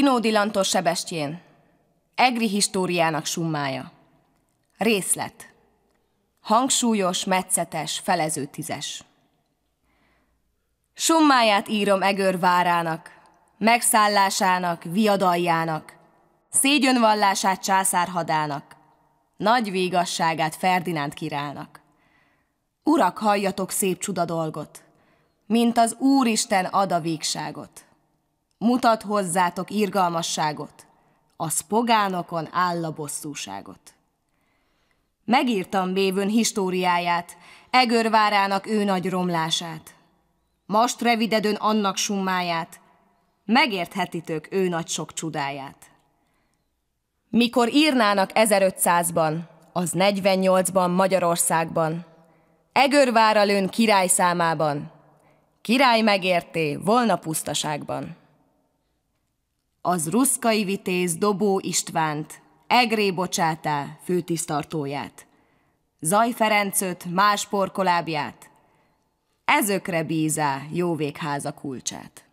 Sinódi Lantos Sebestjén. Egri históriának summája Részlet Hangsúlyos, metszetes, felező tízes Summáját írom Egör várának, megszállásának, viadaljának, szégyönvallását császárhadának, nagy végasságát Ferdinánd királynak. Urak, halljatok szép csuda dolgot, mint az Úristen ad a végságot mutat hozzátok irgalmasságot, a pogánokon áll a bosszúságot. Megírtam bévön históriáját, egörvárának ő nagy romlását. Most revidedön annak summáját, megérthetitek ő nagy sok csodáját. Mikor írnának 1500-ban, az 48-ban Magyarországban, Egörvára lőn király számában, király megérté volna pusztaságban az ruszkai vitéz Dobó Istvánt, Egré bocsátá főtisztartóját, Zaj Ferencöt más porkolábját, ezökre bízá végháza kulcsát.